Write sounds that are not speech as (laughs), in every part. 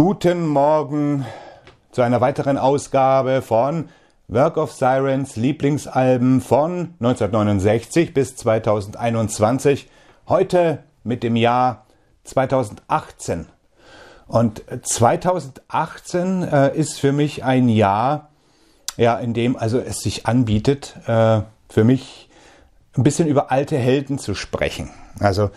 Guten Morgen zu einer weiteren Ausgabe von Work of Sirens Lieblingsalben von 1969 bis 2021. Heute mit dem Jahr 2018. Und 2018 äh, ist für mich ein Jahr, ja, in dem also es sich anbietet, äh, für mich ein bisschen über alte Helden zu sprechen. Also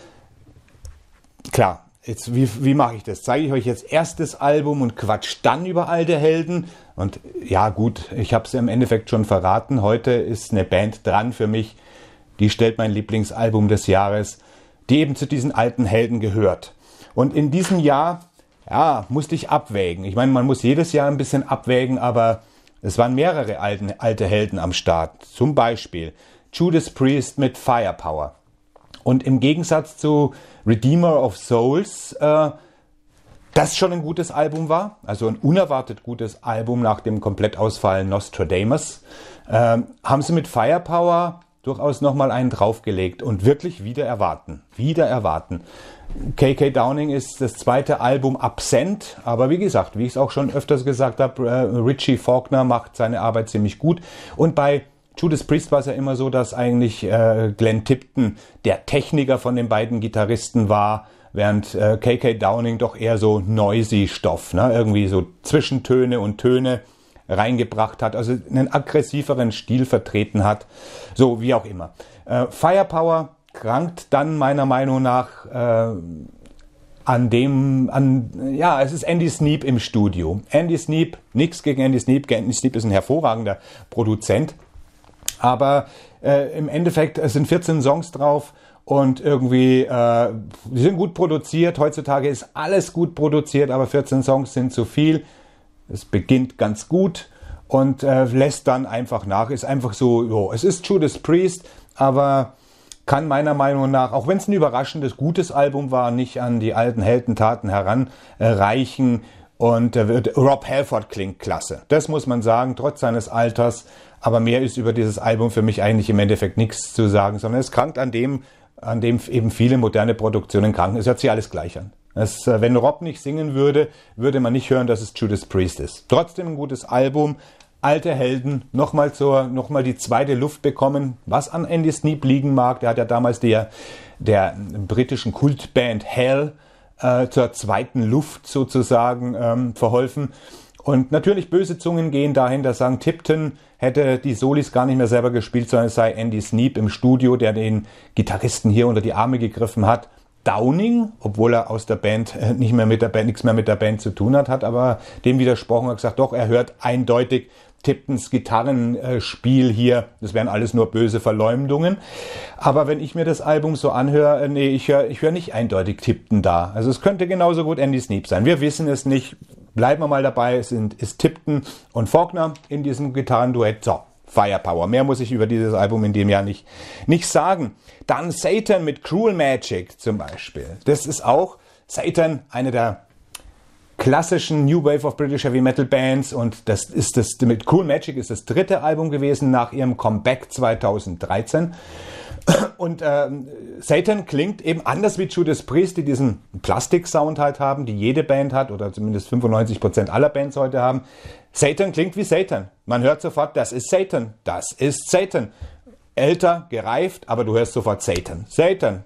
klar, Jetzt, wie, wie mache ich das? Zeige ich euch jetzt erst das Album und quatsch dann über alte Helden? Und ja, gut, ich habe es im Endeffekt schon verraten. Heute ist eine Band dran für mich. Die stellt mein Lieblingsalbum des Jahres, die eben zu diesen alten Helden gehört. Und in diesem Jahr, ja, musste ich abwägen. Ich meine, man muss jedes Jahr ein bisschen abwägen, aber es waren mehrere alte, alte Helden am Start. Zum Beispiel Judas Priest mit Firepower. Und im Gegensatz zu Redeemer of Souls, äh, das schon ein gutes Album war, also ein unerwartet gutes Album nach dem Komplettausfall Nostradamus, äh, haben sie mit Firepower durchaus nochmal einen draufgelegt und wirklich wieder erwarten. Wieder erwarten. KK Downing ist das zweite Album absent, aber wie gesagt, wie ich es auch schon öfters gesagt habe, äh, Richie Faulkner macht seine Arbeit ziemlich gut. Und bei Judas Priest war es ja immer so, dass eigentlich äh, Glenn Tipton der Techniker von den beiden Gitarristen war, während äh, KK Downing doch eher so noisy Stoff, ne? irgendwie so Zwischentöne und Töne reingebracht hat, also einen aggressiveren Stil vertreten hat, so wie auch immer. Äh, Firepower krankt dann meiner Meinung nach äh, an dem, an, ja, es ist Andy Sneap im Studio. Andy Sneap, nichts gegen Andy Sneap, Andy Sneap ist ein hervorragender Produzent, aber äh, im Endeffekt sind 14 Songs drauf und irgendwie, äh, die sind gut produziert. Heutzutage ist alles gut produziert, aber 14 Songs sind zu viel. Es beginnt ganz gut und äh, lässt dann einfach nach. Ist einfach so, jo, es ist Judas Priest, aber kann meiner Meinung nach, auch wenn es ein überraschendes, gutes Album war, nicht an die alten Heldentaten heranreichen. Äh, und äh, Rob Halford klingt klasse. Das muss man sagen, trotz seines Alters aber mehr ist über dieses Album für mich eigentlich im Endeffekt nichts zu sagen, sondern es krankt an dem, an dem eben viele moderne Produktionen kranken. Es hört sich alles gleich an. Es, äh, wenn Rob nicht singen würde, würde man nicht hören, dass es Judas Priest ist. Trotzdem ein gutes Album. Alte Helden, nochmal zur, nochmal die zweite Luft bekommen, was an Andy Sneap liegen mag. Der hat ja damals der, der britischen Kultband Hell äh, zur zweiten Luft sozusagen ähm, verholfen. Und natürlich böse Zungen gehen dahin, dass sagen, Tipton hätte die Solis gar nicht mehr selber gespielt, sondern es sei Andy Sneap im Studio, der den Gitarristen hier unter die Arme gegriffen hat. Downing, obwohl er aus der Band äh, nicht mehr mit der Band, nichts mehr mit der Band zu tun hat, hat aber dem widersprochen und gesagt, doch, er hört eindeutig Tiptons Gitarrenspiel hier. Das wären alles nur böse Verleumdungen. Aber wenn ich mir das Album so anhöre, äh, nee, ich höre ich hör nicht eindeutig Tipton da. Also es könnte genauso gut Andy Sneap sein. Wir wissen es nicht bleiben wir mal dabei, sind, ist Tipton und Faulkner in diesem Gitarrenduett. So, Firepower. Mehr muss ich über dieses Album in dem Jahr nicht, nicht sagen. Dann Satan mit Cruel Magic zum Beispiel. Das ist auch Satan, eine der klassischen New Wave of British Heavy Metal Bands und das ist das mit Cool Magic ist das dritte Album gewesen nach ihrem Comeback 2013 und ähm, Satan klingt eben anders wie Judas Priest, die diesen Plastik-Sound halt haben, die jede Band hat oder zumindest 95% aller Bands heute haben. Satan klingt wie Satan. Man hört sofort, das ist Satan, das ist Satan. Älter, gereift, aber du hörst sofort Satan, Satan.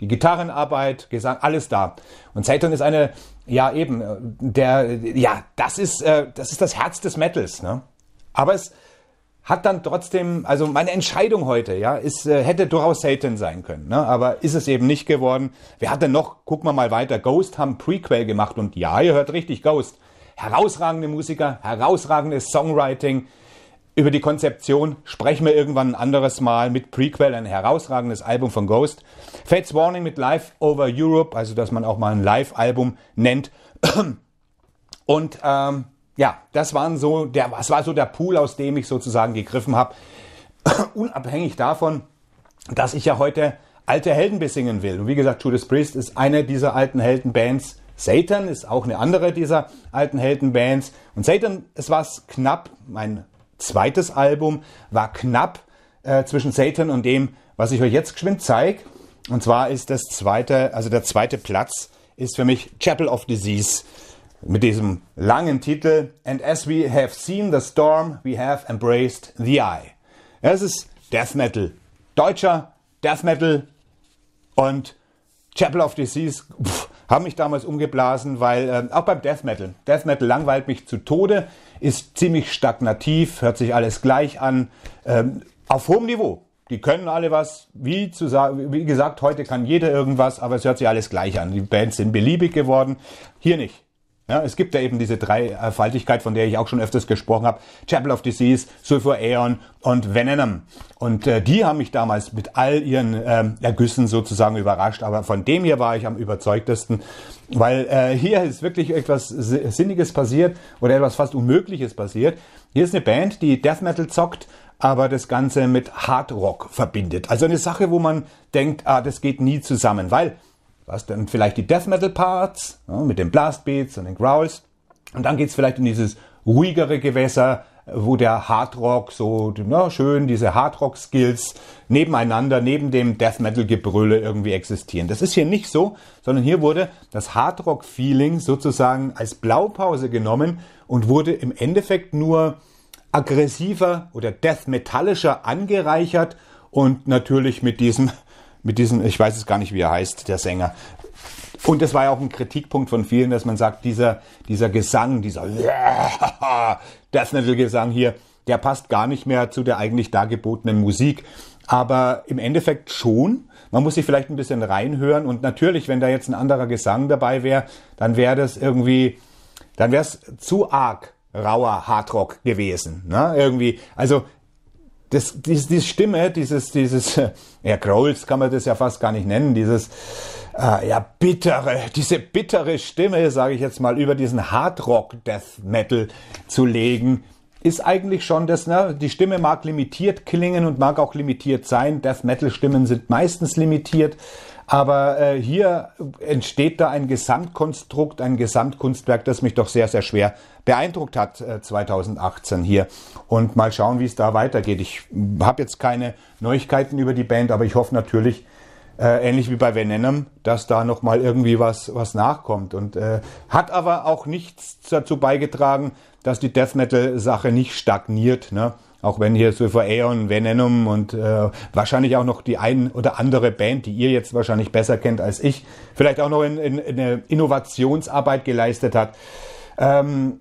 Die Gitarrenarbeit, Gesang, alles da. Und Satan ist eine, ja eben, äh, der, ja, das ist, äh, das ist das Herz des Metals. Ne? Aber es hat dann trotzdem, also meine Entscheidung heute, ja, ist, äh, hätte durchaus Satan sein können, ne? aber ist es eben nicht geworden. Wer hat denn noch, gucken wir mal weiter, Ghost haben Prequel gemacht und ja, ihr hört richtig, Ghost. Herausragende Musiker, herausragendes Songwriting. Über die Konzeption sprechen wir irgendwann ein anderes Mal mit Prequel, ein herausragendes Album von Ghost. Fates Warning mit Live Over Europe, also dass man auch mal ein Live-Album nennt. (clears throat) Und ähm, ja, das waren so der, das war so der Pool, aus dem ich sozusagen gegriffen habe. (clears throat) Unabhängig davon, dass ich ja heute alte Helden besingen will. Und wie gesagt, Judas Priest ist eine dieser alten Heldenbands. Satan ist auch eine andere dieser alten Heldenbands. Und Satan, es war knapp, mein zweites Album war knapp äh, zwischen Satan und dem, was ich euch jetzt geschwind zeige. Und zwar ist das zweite, also der zweite Platz ist für mich Chapel of Disease mit diesem langen Titel And as we have seen the storm, we have embraced the eye. Es ist Death Metal. Deutscher Death Metal und Chapel of Disease pff, haben mich damals umgeblasen, weil äh, auch beim Death Metal. Death Metal langweilt mich zu Tode, ist ziemlich stagnativ, hört sich alles gleich an, ähm, auf hohem Niveau. Die können alle was, wie, zu wie gesagt, heute kann jeder irgendwas, aber es hört sich alles gleich an. Die Bands sind beliebig geworden, hier nicht. Ja, es gibt ja eben diese Dreifaltigkeit, von der ich auch schon öfters gesprochen habe. Chapel of Disease, Sulfur Aeon und Venom. Und äh, die haben mich damals mit all ihren ähm, Ergüssen sozusagen überrascht. Aber von dem hier war ich am überzeugtesten, weil äh, hier ist wirklich etwas Sinniges passiert oder etwas fast Unmögliches passiert. Hier ist eine Band, die Death Metal zockt, aber das Ganze mit Hard Rock verbindet. Also eine Sache, wo man denkt, ah, das geht nie zusammen, weil was dann vielleicht die Death Metal Parts ja, ne, mit den Blast Beats und den Growls. Und dann geht es vielleicht in dieses ruhigere Gewässer, wo der Hard Rock so na, ne, schön diese Hard Rock skills nebeneinander, neben dem Death Metal-Gebrülle irgendwie existieren. Das ist hier nicht so, sondern hier wurde das Hard Rock feeling sozusagen als Blaupause genommen und wurde im Endeffekt nur aggressiver oder death metallischer angereichert und natürlich mit diesem mit diesem, ich weiß es gar nicht, wie er heißt, der Sänger. Und das war ja auch ein Kritikpunkt von vielen, dass man sagt, dieser, dieser Gesang, dieser (laughs) Death Metal Gesang hier, der passt gar nicht mehr zu der eigentlich dargebotenen Musik. Aber im Endeffekt schon. Man muss sich vielleicht ein bisschen reinhören. Und natürlich, wenn da jetzt ein anderer Gesang dabei wäre, dann wäre das irgendwie, dann wäre es zu arg rauer Hardrock gewesen. Ne? Irgendwie, also das, diese, diese Stimme, dieses, dieses, äh, ja, Grolls kann man das ja fast gar nicht nennen, dieses, äh, ja, bittere, diese bittere Stimme, sage ich jetzt mal, über diesen Hardrock Death Metal zu legen, ist eigentlich schon das, ne? Die Stimme mag limitiert klingen und mag auch limitiert sein. Death Metal Stimmen sind meistens limitiert. Aber äh, hier entsteht da ein Gesamtkonstrukt, ein Gesamtkunstwerk, das mich doch sehr, sehr schwer beeindruckt hat 2018 äh, hier. Und mal schauen, wie es da weitergeht. Ich habe jetzt keine Neuigkeiten über die Band, aber ich hoffe natürlich, äh, ähnlich wie bei Venenum, dass da nochmal irgendwie was, was nachkommt. Und äh, hat aber auch nichts dazu beigetragen, dass die Death Metal-Sache nicht stagniert. Ne? Auch wenn hier Sulfur Aeon, Venenum und äh, wahrscheinlich auch noch die ein oder andere Band, die ihr jetzt wahrscheinlich besser kennt als ich, vielleicht auch noch in, in, in eine Innovationsarbeit geleistet hat. Ähm,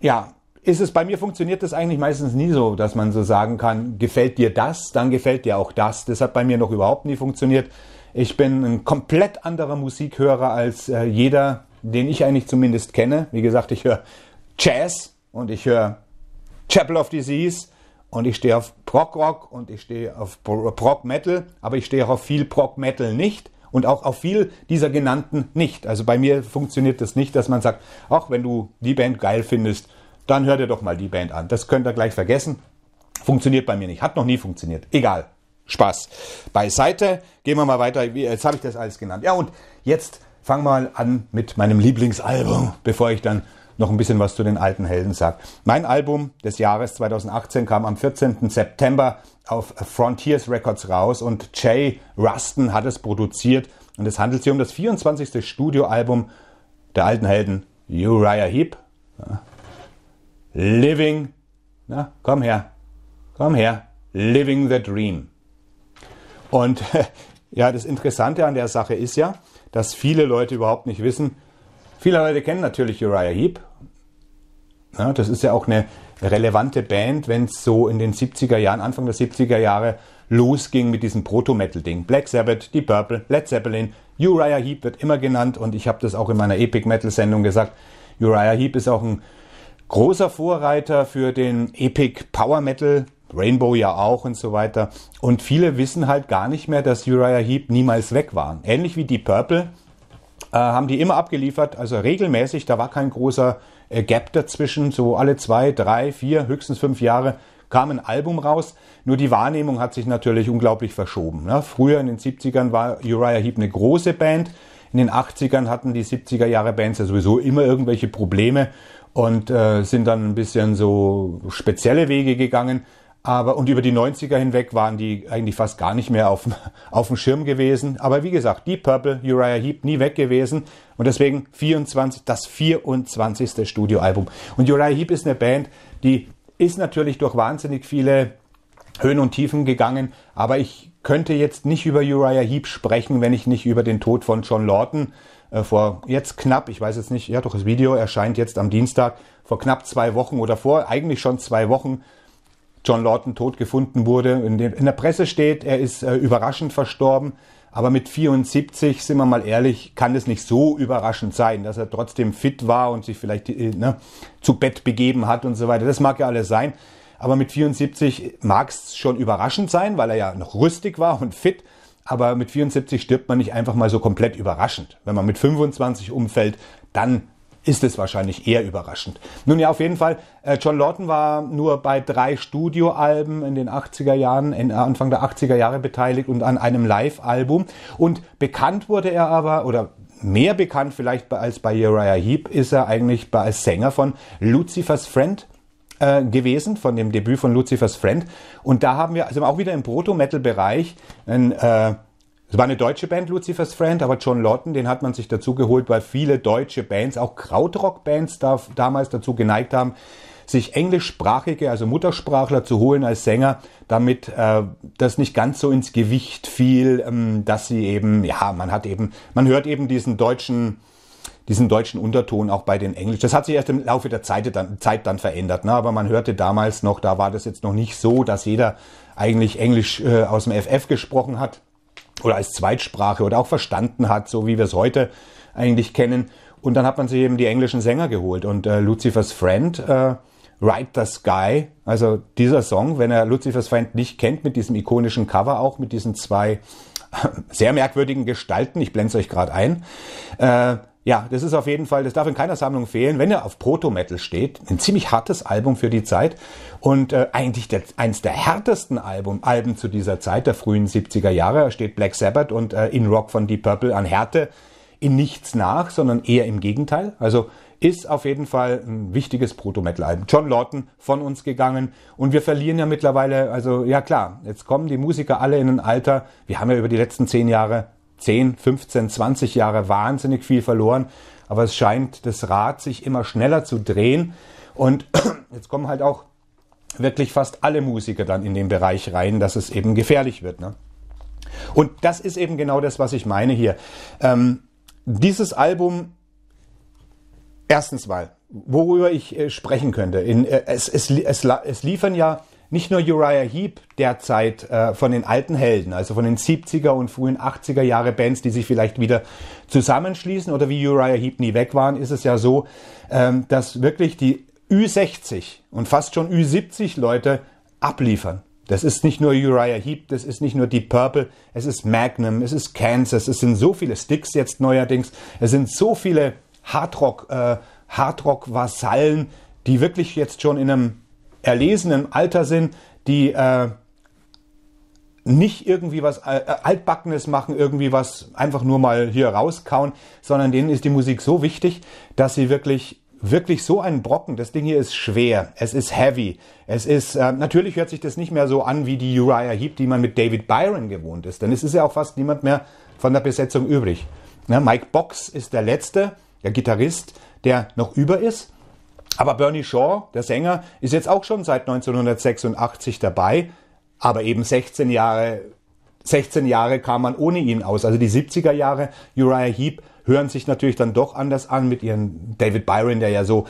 ja, ist es bei mir funktioniert das eigentlich meistens nie so, dass man so sagen kann, gefällt dir das, dann gefällt dir auch das. Das hat bei mir noch überhaupt nie funktioniert. Ich bin ein komplett anderer Musikhörer als äh, jeder, den ich eigentlich zumindest kenne. Wie gesagt, ich höre Jazz und ich höre Chapel of Disease und ich stehe auf Prog Rock und ich stehe auf Prog Metal, aber ich stehe auch auf viel Prog Metal nicht und auch auf viel dieser genannten nicht. Also bei mir funktioniert das nicht, dass man sagt, auch wenn du die Band geil findest, dann hör dir doch mal die Band an. Das könnt ihr gleich vergessen. Funktioniert bei mir nicht. Hat noch nie funktioniert. Egal. Spaß. Beiseite. Gehen wir mal weiter. Jetzt habe ich das alles genannt. Ja, und jetzt fangen wir mal an mit meinem Lieblingsalbum, bevor ich dann noch ein bisschen was zu den alten Helden sagt. Mein Album des Jahres 2018 kam am 14. September auf Frontiers Records raus und Jay Ruston hat es produziert und es handelt sich um das 24. Studioalbum der alten Helden Uriah Heep. Living, na, komm her, komm her, Living the Dream. Und (laughs) ja, das Interessante an der Sache ist ja, dass viele Leute überhaupt nicht wissen, viele Leute kennen natürlich Uriah Heep ja, das ist ja auch eine relevante Band, wenn es so in den 70er Jahren, Anfang der 70er Jahre losging mit diesem Proto-Metal-Ding. Black Sabbath, Deep Purple, Led Zeppelin, Uriah Heep wird immer genannt und ich habe das auch in meiner Epic Metal-Sendung gesagt. Uriah Heep ist auch ein großer Vorreiter für den Epic Power Metal, Rainbow ja auch und so weiter. Und viele wissen halt gar nicht mehr, dass Uriah Heep niemals weg waren. Ähnlich wie Deep Purple äh, haben die immer abgeliefert, also regelmäßig, da war kein großer äh, Gap dazwischen, so alle zwei, drei, vier, höchstens fünf Jahre kam ein Album raus, nur die Wahrnehmung hat sich natürlich unglaublich verschoben. Ne? Früher in den 70ern war Uriah Heep eine große Band, in den 80ern hatten die 70er Jahre Bands ja sowieso immer irgendwelche Probleme und äh, sind dann ein bisschen so spezielle Wege gegangen. Aber, und über die 90er hinweg waren die eigentlich fast gar nicht mehr auf, (laughs) auf dem Schirm gewesen. Aber wie gesagt, Deep Purple, Uriah Heep, nie weg gewesen. Und deswegen 24, das 24. Studioalbum. Und Uriah Heep ist eine Band, die ist natürlich durch wahnsinnig viele Höhen und Tiefen gegangen. Aber ich könnte jetzt nicht über Uriah Heep sprechen, wenn ich nicht über den Tod von John Lawton äh, vor jetzt knapp, ich weiß jetzt nicht, ja doch, das Video erscheint jetzt am Dienstag, vor knapp zwei Wochen oder vor eigentlich schon zwei Wochen John Lawton tot gefunden wurde. In, dem, in der Presse steht, er ist äh, überraschend verstorben. Aber mit 74, sind wir mal ehrlich, kann es nicht so überraschend sein, dass er trotzdem fit war und sich vielleicht äh, ne, zu Bett begeben hat und so weiter. Das mag ja alles sein. Aber mit 74 mag es schon überraschend sein, weil er ja noch rüstig war und fit. Aber mit 74 stirbt man nicht einfach mal so komplett überraschend. Wenn man mit 25 umfällt, dann ist es wahrscheinlich eher überraschend. Nun ja, auf jeden Fall, äh, John Lawton war nur bei drei Studioalben in den 80er Jahren, äh, Anfang der 80er Jahre beteiligt und an einem Live-Album. Und bekannt wurde er aber, oder mehr bekannt vielleicht als bei Uriah Heep, ist er eigentlich als Sänger von Lucifer's Friend äh, gewesen, von dem Debüt von Lucifer's Friend. Und da haben wir, also auch wieder im Proto-Metal-Bereich, ein äh, es war eine deutsche Band, Lucifer's Friend, aber John Lawton, den hat man sich dazu geholt, weil viele deutsche Bands, auch Krautrock-Bands da, damals dazu geneigt haben, sich englischsprachige, also Muttersprachler zu holen als Sänger, damit äh, das nicht ganz so ins Gewicht fiel, ähm, dass sie eben, ja, man hat eben, man hört eben diesen deutschen, diesen deutschen Unterton auch bei den Englisch. Das hat sich erst im Laufe der Zeit dann, Zeit dann verändert, ne? aber man hörte damals noch, da war das jetzt noch nicht so, dass jeder eigentlich Englisch äh, aus dem FF gesprochen hat oder als Zweitsprache oder auch verstanden hat, so wie wir es heute eigentlich kennen. Und dann hat man sich eben die englischen Sänger geholt und äh, Lucifers Friend, äh, Ride the Sky, also dieser Song, wenn er Lucifers Friend nicht kennt, mit diesem ikonischen Cover auch, mit diesen zwei äh, sehr merkwürdigen Gestalten, ich blende es euch gerade ein, äh, ja, das ist auf jeden Fall, das darf in keiner Sammlung fehlen, wenn er auf Proto-Metal steht. Ein ziemlich hartes Album für die Zeit und äh, eigentlich der, eins der härtesten Album, Alben zu dieser Zeit, der frühen 70er Jahre. Da steht Black Sabbath und äh, In Rock von Deep Purple an Härte in nichts nach, sondern eher im Gegenteil. Also ist auf jeden Fall ein wichtiges Proto-Metal-Album. John Lawton von uns gegangen und wir verlieren ja mittlerweile, also ja klar, jetzt kommen die Musiker alle in ein Alter. Wir haben ja über die letzten zehn Jahre 10, 15, 20 Jahre wahnsinnig viel verloren. Aber es scheint das Rad sich immer schneller zu drehen. Und (clears throat) jetzt kommen halt auch wirklich fast alle Musiker dann in den Bereich rein, dass es eben gefährlich wird. Ne? Und das ist eben genau das, was ich meine hier. Ähm, dieses Album, erstens mal, worüber ich äh, sprechen könnte. In, äh, es, es, es, es liefern ja nicht nur Uriah Heep derzeit äh, von den alten Helden, also von den 70er und frühen 80er Jahre Bands, die sich vielleicht wieder zusammenschließen oder wie Uriah Heep nie weg waren, ist es ja so, ähm, dass wirklich die Ü60 und fast schon Ü70 Leute abliefern. Das ist nicht nur Uriah Heep, das ist nicht nur Deep Purple, es ist Magnum, es ist Kansas, es sind so viele Sticks jetzt neuerdings, es sind so viele Hardrock, äh, Hardrock-Vasallen, die wirklich jetzt schon in einem erlesen im Alter sind, die äh, nicht irgendwie was äh, Altbackenes machen, irgendwie was einfach nur mal hier rauskauen, sondern denen ist die Musik so wichtig, dass sie wirklich wirklich so ein Brocken. Das Ding hier ist schwer, es ist heavy, es ist äh, natürlich hört sich das nicht mehr so an wie die Uriah Heep, die man mit David Byron gewohnt ist. Denn es ist ja auch fast niemand mehr von der Besetzung übrig. Ne? Mike Box ist der letzte, der Gitarrist, der noch über ist. Aber Bernie Shaw, der Sänger, ist jetzt auch schon seit 1986 dabei, aber eben 16 Jahre, 16 Jahre kam man ohne ihn aus. Also die 70er Jahre, Uriah Heep hören sich natürlich dann doch anders an mit ihren David Byron, der ja so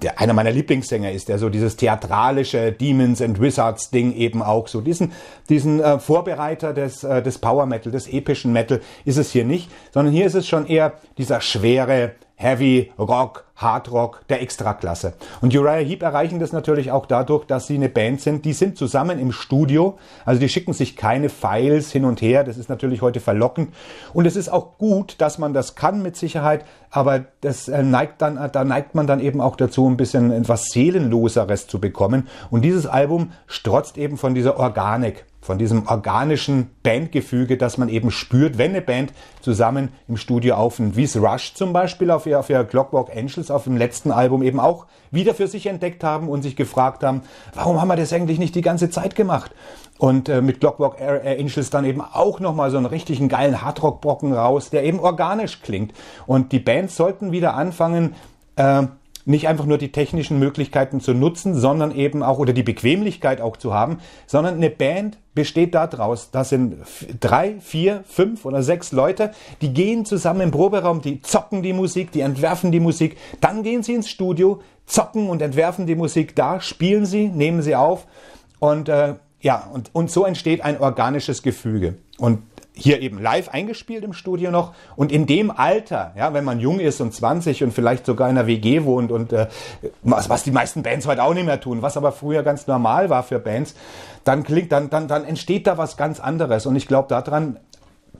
der einer meiner Lieblingssänger ist, der so dieses theatralische Demons and Wizards Ding eben auch so diesen diesen äh, Vorbereiter des äh, des Power Metal, des epischen Metal ist es hier nicht, sondern hier ist es schon eher dieser schwere Heavy Rock, Hard Rock der Extraklasse. Und Uriah Heep erreichen das natürlich auch dadurch, dass sie eine Band sind. Die sind zusammen im Studio, also die schicken sich keine Files hin und her. Das ist natürlich heute verlockend. Und es ist auch gut, dass man das kann kann mit Sicherheit, aber das äh, neigt dann, da neigt man dann eben auch dazu, ein bisschen etwas Seelenloseres zu bekommen. Und dieses Album strotzt eben von dieser Organik von diesem organischen Bandgefüge, das man eben spürt, wenn eine Band zusammen im Studio aufnimmt, wie es Rush zum Beispiel auf ihr, auf ihr Clockwork Angels auf dem letzten Album eben auch wieder für sich entdeckt haben und sich gefragt haben, warum haben wir das eigentlich nicht die ganze Zeit gemacht? Und äh, mit Clockwork Angels dann eben auch nochmal so einen richtigen geilen Hardrock-Brocken raus, der eben organisch klingt. Und die Bands sollten wieder anfangen, äh, nicht einfach nur die technischen Möglichkeiten zu nutzen, sondern eben auch oder die Bequemlichkeit auch zu haben, sondern eine Band besteht daraus, das sind drei, vier, fünf oder sechs Leute, die gehen zusammen im Proberaum, die zocken die Musik, die entwerfen die Musik, dann gehen sie ins Studio, zocken und entwerfen die Musik da, spielen sie, nehmen sie auf und äh, ja, und, und so entsteht ein organisches Gefüge. Und hier eben live eingespielt im Studio noch und in dem Alter, ja, wenn man jung ist und 20 und vielleicht sogar in einer WG wohnt und äh, was, was die meisten Bands heute auch nicht mehr tun, was aber früher ganz normal war für Bands, dann klingt, dann, dann, dann entsteht da was ganz anderes und ich glaube daran,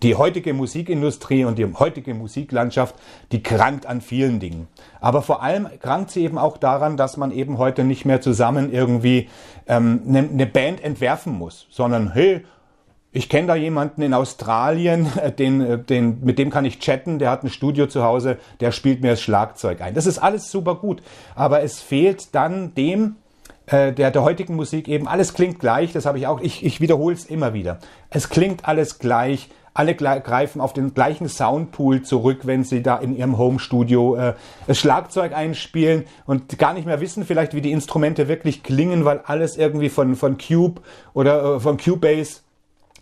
die heutige Musikindustrie und die heutige Musiklandschaft, die krankt an vielen Dingen. Aber vor allem krankt sie eben auch daran, dass man eben heute nicht mehr zusammen irgendwie ähm, eine ne Band entwerfen muss, sondern hey, ich kenne da jemanden in Australien, (laughs) äh, den, äh, den, mit dem kann ich chatten, der hat ein Studio zu Hause, der spielt mir das Schlagzeug ein. Das ist alles super gut, aber es fehlt dann dem, äh, der, der heutigen Musik eben, alles klingt gleich, das habe ich auch, ich, ich wiederhole es immer wieder. Es klingt alles gleich, alle greifen auf den gleichen Soundpool zurück, wenn sie da in ihrem Home-Studio äh, das Schlagzeug einspielen und gar nicht mehr wissen vielleicht, wie die Instrumente wirklich klingen, weil alles irgendwie von, von Cube oder äh, von Cubase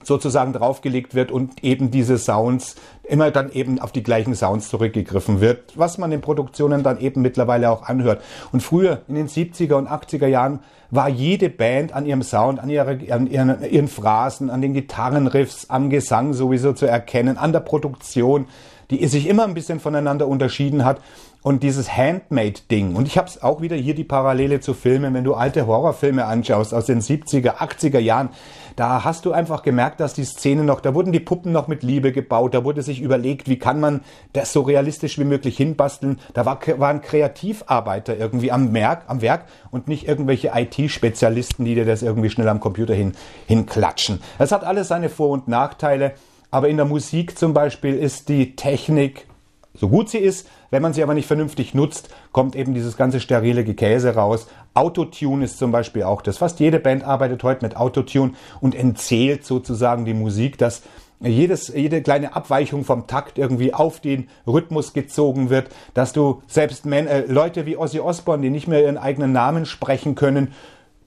sozusagen draufgelegt wird und eben diese Sounds immer dann eben auf die gleichen Sounds zurückgegriffen wird, was man in Produktionen dann eben mittlerweile auch anhört. Und früher in den 70er und 80er Jahren war jede Band an ihrem Sound, an, ihre, an ihren, ihren Phrasen, an den Gitarrenriffs, am Gesang sowieso zu erkennen, an der Produktion, die sich immer ein bisschen voneinander unterschieden hat und dieses Handmade-Ding. Und ich habe auch wieder hier die Parallele zu Filmen. Wenn du alte Horrorfilme anschaust aus den 70er, 80er Jahren, da hast du einfach gemerkt, dass die Szene noch, da wurden die Puppen noch mit Liebe gebaut, da wurde sich überlegt, wie kann man das so realistisch wie möglich hinbasteln. Da war, waren Kreativarbeiter irgendwie am, Merk, am Werk und nicht irgendwelche IT-Spezialisten, die dir das irgendwie schnell am Computer hin, hinklatschen. Das hat alles seine Vor- und Nachteile. Aber in der Musik zum Beispiel ist die Technik so gut sie ist. Wenn man sie aber nicht vernünftig nutzt, kommt eben dieses ganze sterile Gekäse raus. Autotune ist zum Beispiel auch das. Fast jede Band arbeitet heute mit Autotune und entzählt sozusagen die Musik, dass jedes, jede kleine Abweichung vom Takt irgendwie auf den Rhythmus gezogen wird, dass du selbst Men äh, Leute wie Ozzy Osbourne, die nicht mehr ihren eigenen Namen sprechen können,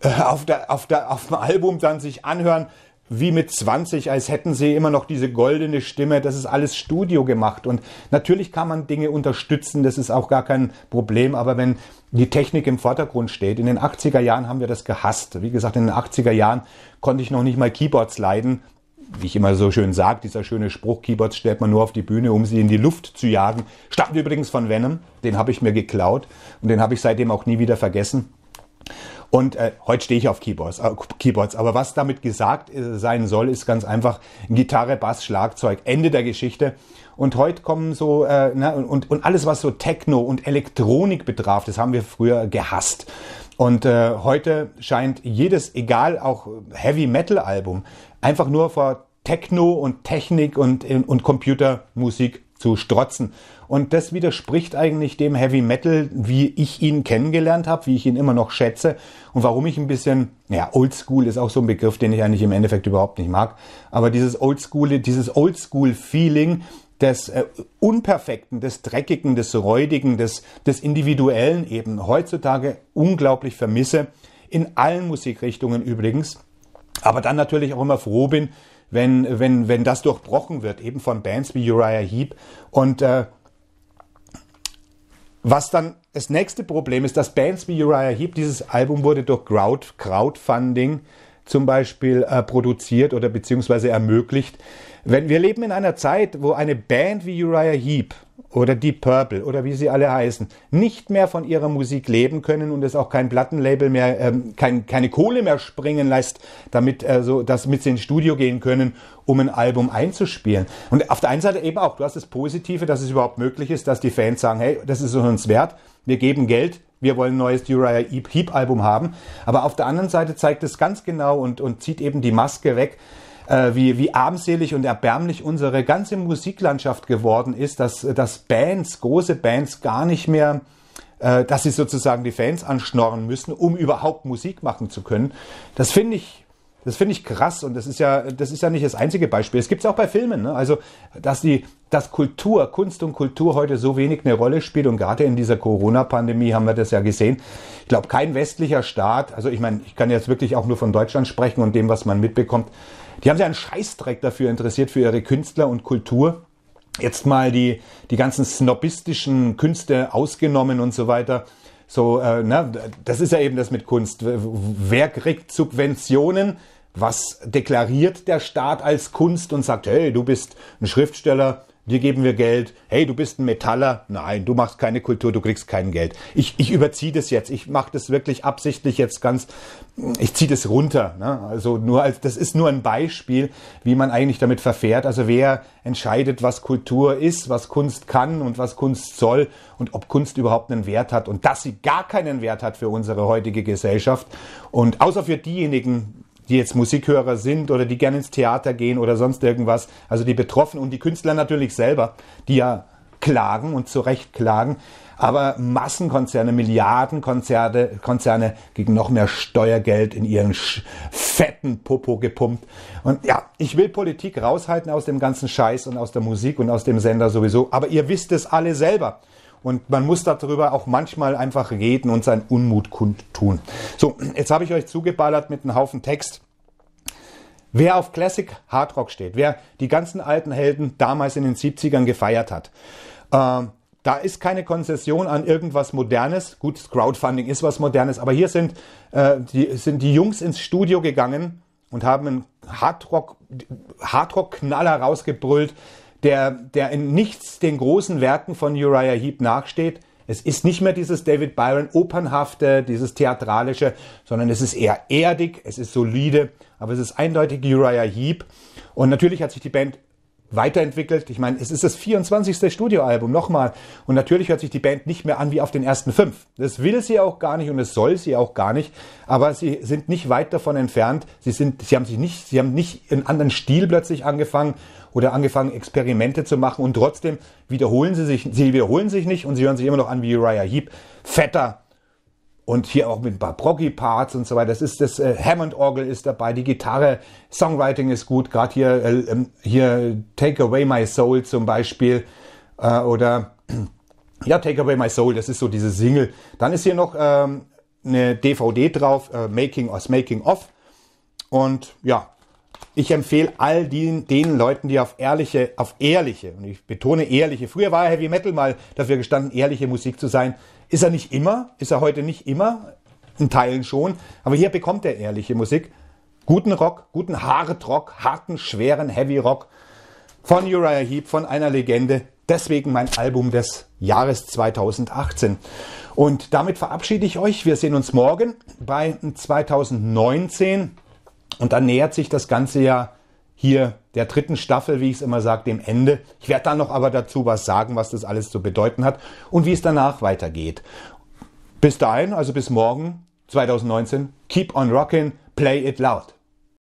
äh, auf, der, auf, der, auf dem Album dann sich anhören, wie mit 20, als hätten sie immer noch diese goldene Stimme. Das ist alles Studio gemacht. Und natürlich kann man Dinge unterstützen, das ist auch gar kein Problem. Aber wenn die Technik im Vordergrund steht, in den 80er Jahren haben wir das gehasst. Wie gesagt, in den 80er Jahren konnte ich noch nicht mal Keyboards leiden. Wie ich immer so schön sage, dieser schöne Spruch, Keyboards stellt man nur auf die Bühne, um sie in die Luft zu jagen. Stammt übrigens von Venom, den habe ich mir geklaut und den habe ich seitdem auch nie wieder vergessen. Und äh, heute stehe ich auf Keyboards, äh, Keyboards. Aber was damit gesagt äh, sein soll, ist ganz einfach Gitarre, Bass, Schlagzeug. Ende der Geschichte. Und heute kommen so, äh, na, und, und alles, was so Techno und Elektronik betraf, das haben wir früher gehasst. Und äh, heute scheint jedes, egal auch Heavy Metal Album, einfach nur vor Techno und Technik und, äh, und Computermusik zu strotzen. Und das widerspricht eigentlich dem Heavy Metal, wie ich ihn kennengelernt habe, wie ich ihn immer noch schätze und warum ich ein bisschen, ja, Oldschool ist auch so ein Begriff, den ich eigentlich im Endeffekt überhaupt nicht mag, aber dieses Oldschool, dieses Oldschool-Feeling des äh, Unperfekten, des Dreckigen, des Räudigen, des, des Individuellen eben heutzutage unglaublich vermisse, in allen Musikrichtungen übrigens, aber dann natürlich auch immer froh bin, wenn, wenn, wenn das durchbrochen wird, eben von Bands wie Uriah Heep. Und äh, was dann das nächste Problem ist, dass Bands wie Uriah Heep, dieses Album wurde durch Crowdfunding zum Beispiel äh, produziert oder beziehungsweise ermöglicht. Wenn wir leben in einer Zeit, wo eine Band wie Uriah Heep oder Deep Purple oder wie sie alle heißen, nicht mehr von ihrer Musik leben können und es auch kein Plattenlabel mehr, ähm, kein, keine Kohle mehr springen lässt, damit, äh, so, dass mit sie ins Studio gehen können, um ein Album einzuspielen. Und auf der einen Seite eben auch, du hast das Positive, dass es überhaupt möglich ist, dass die Fans sagen, hey, das ist uns wert, wir geben Geld, wir wollen ein neues Uriah Heep Album haben. Aber auf der anderen Seite zeigt es ganz genau und, und zieht eben die Maske weg, äh, wie, wie armselig und erbärmlich unsere ganze Musiklandschaft geworden ist, dass, dass Bands, große Bands gar nicht mehr äh, dass sie sozusagen die Fans anschnorren müssen, um überhaupt Musik machen zu können. Das finde ich das finde ich krass und das ist ja, das ist ja nicht das einzige Beispiel. Es gibt es auch bei Filmen. Ne? Also, dass die, dass Kultur, Kunst und Kultur heute so wenig eine Rolle spielt und gerade in dieser Corona-Pandemie haben wir das ja gesehen. Ich glaube, kein westlicher Staat, also ich meine, ich kann jetzt wirklich auch nur von Deutschland sprechen und dem, was man mitbekommt, die haben sich einen Scheißdreck dafür interessiert, für ihre Künstler und Kultur. Jetzt mal die, die ganzen snobbistischen Künste ausgenommen und so weiter. So, äh, na, das ist ja eben das mit Kunst. Wer kriegt Subventionen? Was deklariert der Staat als Kunst und sagt, hey, du bist ein Schriftsteller, dir geben wir Geld, hey, du bist ein Metaller, nein, du machst keine Kultur, du kriegst kein Geld. Ich, ich überziehe das jetzt, ich mache das wirklich absichtlich jetzt ganz, ich ziehe das runter. Ne? Also nur als, das ist nur ein Beispiel, wie man eigentlich damit verfährt. Also wer entscheidet, was Kultur ist, was Kunst kann und was Kunst soll und ob Kunst überhaupt einen Wert hat und dass sie gar keinen Wert hat für unsere heutige Gesellschaft. Und außer für diejenigen, die jetzt Musikhörer sind oder die gerne ins Theater gehen oder sonst irgendwas. Also die Betroffenen und die Künstler natürlich selber, die ja klagen und zu Recht klagen. Aber Massenkonzerne, Milliardenkonzerne Konzerne gegen noch mehr Steuergeld in ihren fetten Popo gepumpt. Und ja, ich will Politik raushalten aus dem ganzen Scheiß und aus der Musik und aus dem Sender sowieso. Aber ihr wisst es alle selber. Und man muss darüber auch manchmal einfach reden und seinen Unmut kundtun. So, jetzt habe ich euch zugeballert mit einem Haufen Text. Wer auf Classic Hard Rock steht, wer die ganzen alten Helden damals in den 70ern gefeiert hat, äh, da ist keine Konzession an irgendwas Modernes. Gut, Crowdfunding ist was Modernes, aber hier sind, äh, die, sind die Jungs ins Studio gegangen und haben einen Hardrock-Knaller Hardrock rausgebrüllt, der, der in nichts den großen Werken von Uriah Heep nachsteht. Es ist nicht mehr dieses David Byron opernhafte, dieses theatralische, sondern es ist eher erdig, es ist solide, aber es ist eindeutig Uriah Heep. Und natürlich hat sich die Band weiterentwickelt. Ich meine, es ist das 24. Studioalbum, nochmal. Und natürlich hört sich die Band nicht mehr an wie auf den ersten fünf. Das will sie auch gar nicht und es soll sie auch gar nicht. Aber sie sind nicht weit davon entfernt. Sie sind, sie haben sich nicht, sie haben nicht einen anderen Stil plötzlich angefangen, oder angefangen, Experimente zu machen und trotzdem wiederholen sie sich, sie wiederholen sich nicht und sie hören sich immer noch an wie Uriah Heep. Fetter, und hier auch mit ein paar Proggy-Parts und so weiter. Das ist das äh, Hammond-Orgel ist dabei, die Gitarre, Songwriting ist gut. Gerade hier äh, ähm, hier Take Away My Soul zum Beispiel äh, oder (clears throat) ja Take Away My Soul. Das ist so diese Single. Dann ist hier noch ähm, eine DVD drauf, äh, Making Us Making of und ja ich empfehle all den, den Leuten, die auf ehrliche, auf ehrliche, und ich betone ehrliche, früher war Heavy Metal mal dafür gestanden, ehrliche Musik zu sein. Ist er nicht immer, ist er heute nicht immer, in Teilen schon, aber hier bekommt er ehrliche Musik. Guten Rock, guten Hard Rock, harten, schweren Heavy Rock von Uriah Heep, von einer Legende. Deswegen mein Album des Jahres 2018. Und damit verabschiede ich euch. Wir sehen uns morgen bei 2019 und dann nähert sich das Ganze ja hier der dritten Staffel, wie ich es immer sage, dem Ende. Ich werde dann noch aber dazu was sagen, was das alles zu bedeuten hat und wie es danach weitergeht. Bis dahin, also bis morgen 2019, keep on rocking, play it loud.